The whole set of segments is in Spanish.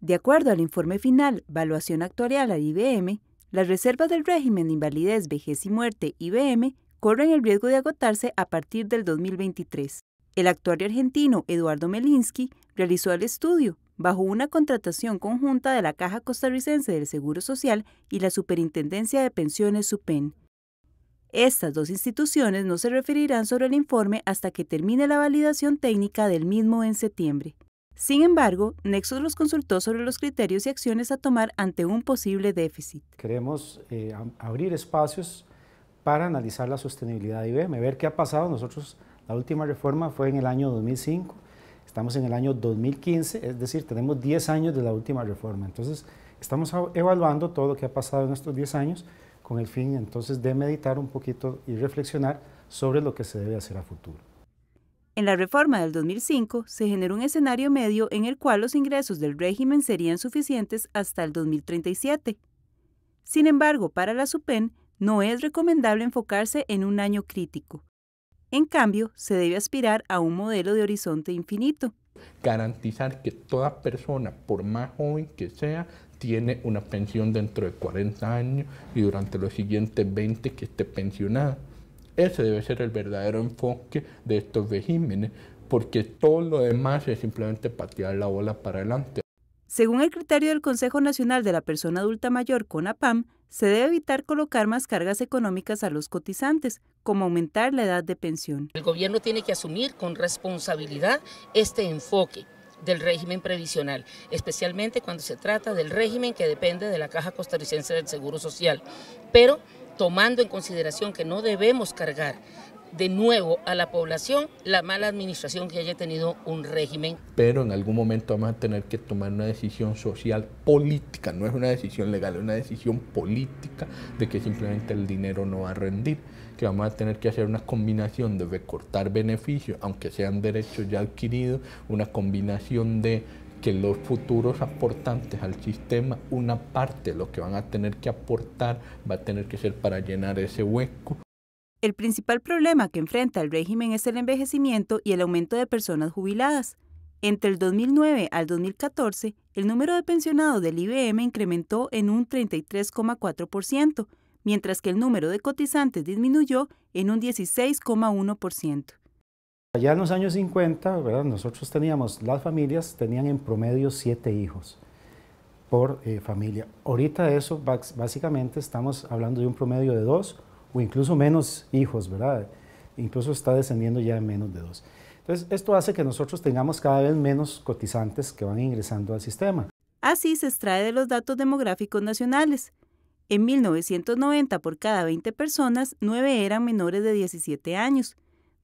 De acuerdo al informe final, Valuación Actuarial al IBM, las reservas del régimen de invalidez, vejez y muerte IBM corren el riesgo de agotarse a partir del 2023. El actuario argentino Eduardo Melinsky realizó el estudio bajo una contratación conjunta de la Caja Costarricense del Seguro Social y la Superintendencia de Pensiones SUPEN. Estas dos instituciones no se referirán sobre el informe hasta que termine la validación técnica del mismo en septiembre. Sin embargo, Nexus los consultó sobre los criterios y acciones a tomar ante un posible déficit. Queremos eh, abrir espacios para analizar la sostenibilidad de IBM, ver qué ha pasado. Nosotros, la última reforma fue en el año 2005, estamos en el año 2015, es decir, tenemos 10 años de la última reforma. Entonces, estamos evaluando todo lo que ha pasado en estos 10 años con el fin entonces de meditar un poquito y reflexionar sobre lo que se debe hacer a futuro. En la reforma del 2005 se generó un escenario medio en el cual los ingresos del régimen serían suficientes hasta el 2037. Sin embargo, para la SUPEN no es recomendable enfocarse en un año crítico. En cambio, se debe aspirar a un modelo de horizonte infinito. Garantizar que toda persona, por más joven que sea, tiene una pensión dentro de 40 años y durante los siguientes 20 que esté pensionada. Ese debe ser el verdadero enfoque de estos regímenes, porque todo lo demás es simplemente patear la bola para adelante. Según el criterio del Consejo Nacional de la Persona Adulta Mayor, con CONAPAM, se debe evitar colocar más cargas económicas a los cotizantes, como aumentar la edad de pensión. El gobierno tiene que asumir con responsabilidad este enfoque del régimen previsional, especialmente cuando se trata del régimen que depende de la Caja Costarricense del Seguro Social. Pero tomando en consideración que no debemos cargar de nuevo a la población la mala administración que haya tenido un régimen. Pero en algún momento vamos a tener que tomar una decisión social política, no es una decisión legal, es una decisión política de que simplemente el dinero no va a rendir, que vamos a tener que hacer una combinación de recortar beneficios, aunque sean derechos ya adquiridos, una combinación de que los futuros aportantes al sistema, una parte, de lo que van a tener que aportar, va a tener que ser para llenar ese hueco. El principal problema que enfrenta el régimen es el envejecimiento y el aumento de personas jubiladas. Entre el 2009 al 2014, el número de pensionados del IBM incrementó en un 33,4%, mientras que el número de cotizantes disminuyó en un 16,1%. Allá en los años 50, nosotros teníamos, las familias tenían en promedio siete hijos por eh, familia. Ahorita eso, básicamente estamos hablando de un promedio de dos o incluso menos hijos, ¿verdad? Incluso está descendiendo ya en menos de dos. Entonces, esto hace que nosotros tengamos cada vez menos cotizantes que van ingresando al sistema. Así se extrae de los datos demográficos nacionales. En 1990, por cada 20 personas, 9 eran menores de 17 años.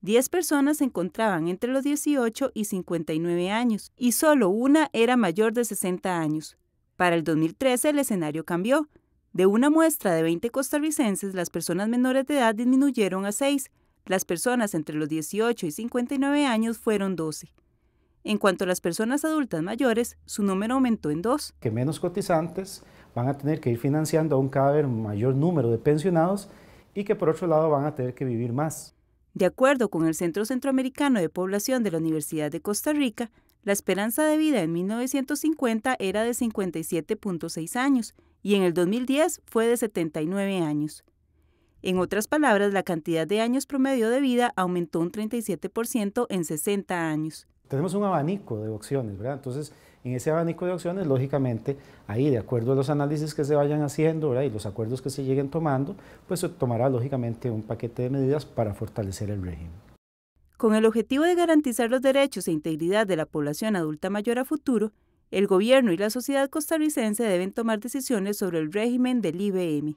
10 personas se encontraban entre los 18 y 59 años y solo una era mayor de 60 años. Para el 2013 el escenario cambió. De una muestra de 20 costarricenses, las personas menores de edad disminuyeron a 6. Las personas entre los 18 y 59 años fueron 12. En cuanto a las personas adultas mayores, su número aumentó en 2. Que menos cotizantes van a tener que ir financiando a un cada vez mayor número de pensionados y que por otro lado van a tener que vivir más. De acuerdo con el Centro Centroamericano de Población de la Universidad de Costa Rica, la esperanza de vida en 1950 era de 57.6 años y en el 2010 fue de 79 años. En otras palabras, la cantidad de años promedio de vida aumentó un 37% en 60 años tenemos un abanico de opciones, ¿verdad? Entonces, en ese abanico de opciones, lógicamente, ahí, de acuerdo a los análisis que se vayan haciendo y los acuerdos que se lleguen tomando, pues se tomará lógicamente un paquete de medidas para fortalecer el régimen. Con el objetivo de garantizar los derechos e integridad de la población adulta mayor a futuro, el gobierno y la sociedad costarricense deben tomar decisiones sobre el régimen del IBM.